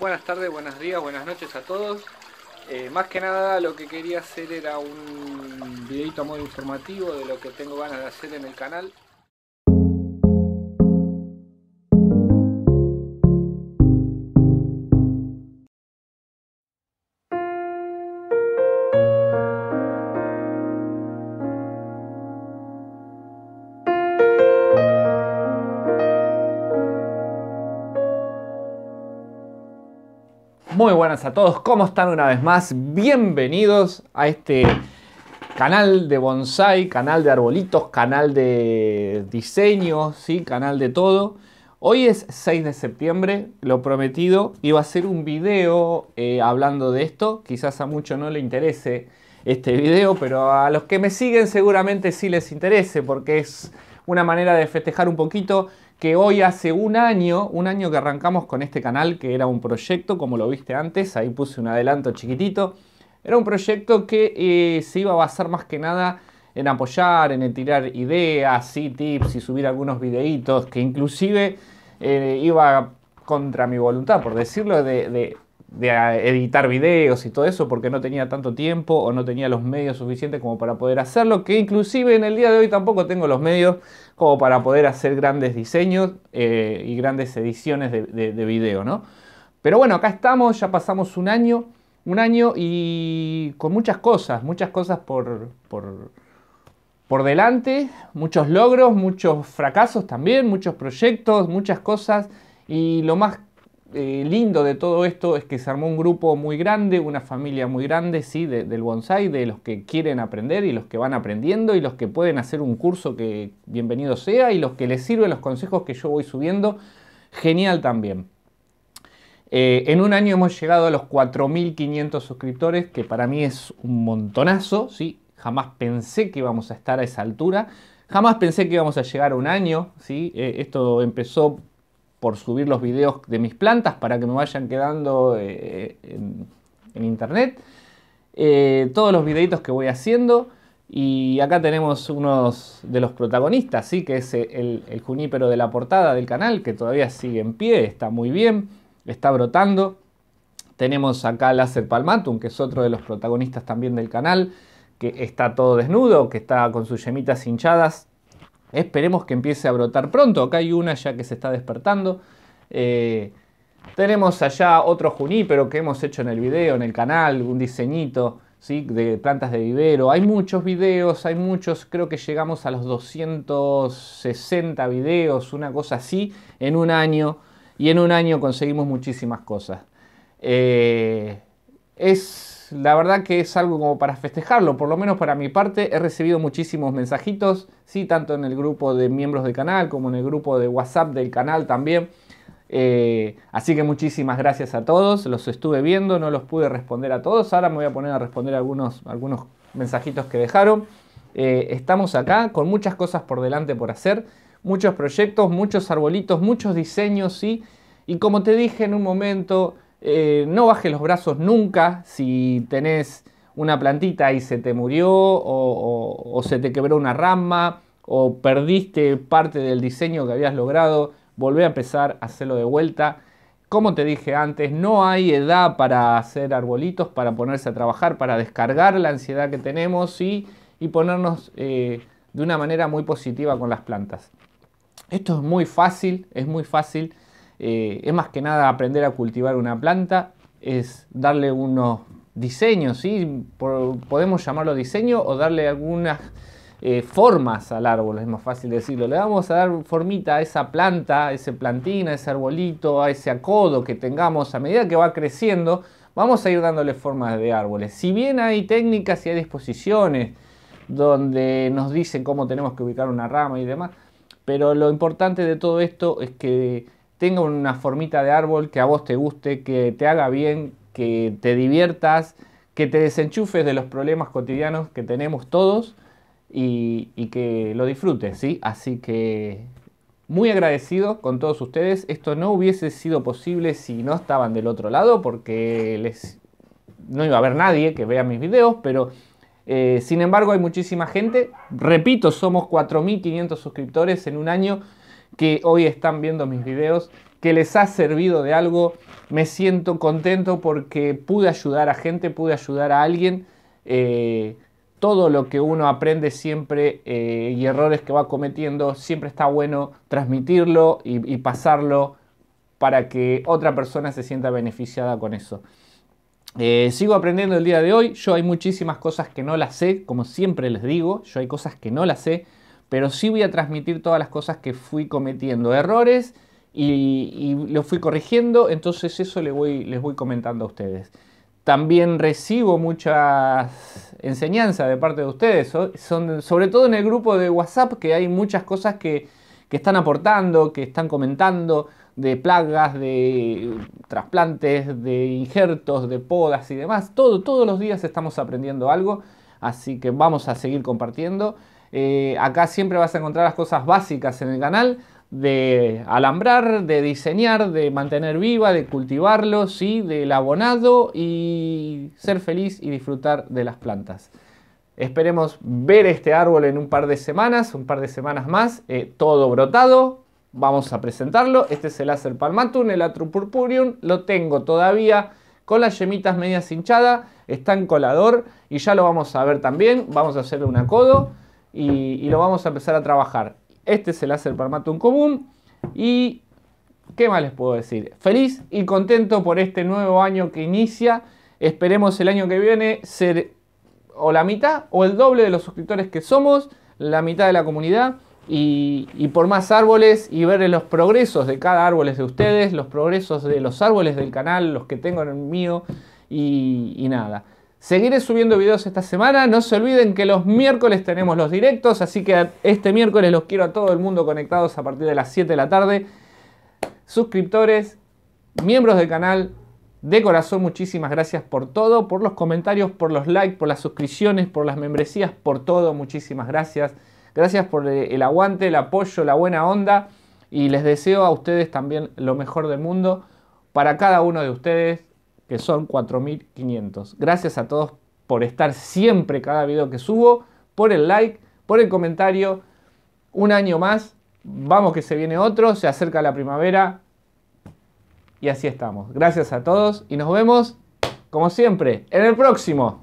Buenas tardes, buenos días, buenas noches a todos. Eh, más que nada lo que quería hacer era un videito muy informativo de lo que tengo ganas de hacer en el canal. muy buenas a todos. ¿Cómo están una vez más? Bienvenidos a este canal de bonsai, canal de arbolitos, canal de diseño, ¿sí? canal de todo. Hoy es 6 de septiembre, lo prometido. Iba a ser un video eh, hablando de esto. Quizás a muchos no le interese este video, pero a los que me siguen seguramente sí les interese porque es una manera de festejar un poquito que hoy hace un año, un año que arrancamos con este canal, que era un proyecto, como lo viste antes, ahí puse un adelanto chiquitito, era un proyecto que eh, se iba a basar más que nada en apoyar, en tirar ideas, y tips y subir algunos videitos, que inclusive eh, iba contra mi voluntad, por decirlo, de de editar videos y todo eso porque no tenía tanto tiempo o no tenía los medios suficientes como para poder hacerlo, que inclusive en el día de hoy tampoco tengo los medios como para poder hacer grandes diseños eh, y grandes ediciones de, de, video, ¿no? Pero bueno, acá estamos, ya pasamos un año, un año y con muchas cosas, muchas cosas por, por, por delante, muchos logros, muchos fracasos también, muchos proyectos, muchas cosas y lo más eh, lindo de todo esto es que se armó un grupo muy grande, una familia muy grande, sí, del bonsai, de los que quieren aprender y los que van aprendiendo y los que pueden hacer un curso que bienvenido sea y los que les sirven los consejos que yo voy subiendo, genial también. Eh, en un año hemos llegado a los 4.500 suscriptores, que para mí es un montonazo, ¿sí? Jamás pensé que íbamos a estar a esa altura. Jamás pensé que íbamos a llegar a un año, ¿sí? Eh, esto empezó por subir los videos de mis plantas para que me vayan quedando eh, en, internet. Eh, todos los videitos que voy haciendo. Y acá tenemos uno de los protagonistas, ¿sí? que es eh, el, junípero de la portada del canal, que todavía sigue en pie, está muy bien, está brotando. Tenemos acá Láser Palmatum, que es otro de los protagonistas también del canal, que está todo desnudo, que está con sus yemitas hinchadas, Esperemos que empiece a brotar pronto. Acá hay una ya que se está despertando. Eh, tenemos allá otro junípero que hemos hecho en el video, en el canal, un diseñito ¿sí? de plantas de vivero. Hay muchos videos, hay muchos, creo que llegamos a los 260 videos, una cosa así, en un año. Y en un año conseguimos muchísimas cosas. Eh, es la verdad que es algo como para festejarlo, por lo menos para mi parte he recibido muchísimos mensajitos, sí, tanto en el grupo de miembros del canal como en el grupo de WhatsApp del canal también. Eh, así que muchísimas gracias a todos, los estuve viendo, no los pude responder a todos, ahora me voy a poner a responder algunos, algunos mensajitos que dejaron. Eh, estamos acá con muchas cosas por delante por hacer, muchos proyectos, muchos arbolitos, muchos diseños, y como te dije en un momento, eh, no bajes los brazos nunca si tenés una plantita y se te murió o, se te quebró una rama o perdiste parte del diseño que habías logrado, volvé a empezar a hacerlo de vuelta. Como te dije antes, no hay edad para hacer arbolitos, para ponerse a trabajar, para descargar la ansiedad que tenemos y, ponernos eh, de una manera muy positiva con las plantas. Esto es muy fácil, es muy fácil. Eh, es más que nada aprender a cultivar una planta, es darle unos diseños, ¿sí? podemos llamarlo diseño o darle algunas eh, formas al árbol, es más fácil decirlo. Le vamos a dar formita a esa planta, a ese plantín, a ese arbolito, a ese acodo que tengamos a medida que va creciendo. Vamos a ir dándole formas de árboles. Si bien hay técnicas y hay disposiciones donde nos dicen cómo tenemos que ubicar una rama y demás, pero lo importante de todo esto es que tenga una formita de árbol que a vos te guste, que te haga bien, que te diviertas, que te desenchufes de los problemas cotidianos que tenemos todos y, que lo disfrutes, ¿sí? Así que muy agradecido con todos ustedes. Esto no hubiese sido posible si no estaban del otro lado, porque les no iba a haber nadie que vea mis videos, pero eh, sin embargo hay muchísima gente. Repito, somos 4.500 suscriptores en un año que hoy están viendo mis videos, que les ha servido de algo. Me siento contento porque pude ayudar a gente, pude ayudar a alguien. Eh, todo lo que uno aprende siempre eh, y errores que va cometiendo, siempre está bueno transmitirlo y, pasarlo para que otra persona se sienta beneficiada con eso. Eh, sigo aprendiendo el día de hoy. Yo hay muchísimas cosas que no las sé, como siempre les digo. Yo hay cosas que no las sé pero sí voy a transmitir todas las cosas que fui cometiendo, errores, y, lo fui corrigiendo, entonces eso les voy, comentando a ustedes. También recibo muchas enseñanzas de parte de ustedes, son, sobre todo en el grupo de WhatsApp, que hay muchas cosas que, están aportando, que están comentando, de plagas, de trasplantes, de injertos, de podas y demás. Todo, todos los días estamos aprendiendo algo, así que vamos a seguir compartiendo. Eh, acá siempre vas a encontrar las cosas básicas en el canal de alambrar, de diseñar, de mantener viva, de cultivarlo, ¿sí? del abonado y ser feliz y disfrutar de las plantas. Esperemos ver este árbol en un par de semanas, un par de semanas más, eh, todo brotado. Vamos a presentarlo. Este es el Acer palmatum, el Atrum Lo tengo todavía con las yemitas medias hinchadas. Está en colador y ya lo vamos a ver también. Vamos a hacerle un acodo y, lo vamos a empezar a trabajar. Este es el láser común y ¿qué más les puedo decir? Feliz y contento por este nuevo año que inicia. Esperemos el año que viene ser o la mitad o el doble de los suscriptores que somos, la mitad de la comunidad. Y, por más árboles y ver los progresos de cada árbol de ustedes, los progresos de los árboles del canal, los que tengo en el mío y nada. Seguiré subiendo videos esta semana. No se olviden que los miércoles tenemos los directos, así que este miércoles los quiero a todo el mundo conectados a partir de las 7 de la tarde. Suscriptores, miembros del canal, de corazón muchísimas gracias por todo, por los comentarios, por los likes, por las suscripciones, por las membresías, por todo. Muchísimas gracias. Gracias por eh, el aguante, el apoyo, la buena onda y les deseo a ustedes también lo mejor del mundo para cada uno de ustedes que son 4.500. Gracias a todos por estar siempre cada video que subo, por el like, por el comentario. Un año más, vamos que se viene otro, se acerca la primavera y así estamos. Gracias a todos y nos vemos, como siempre, en el próximo.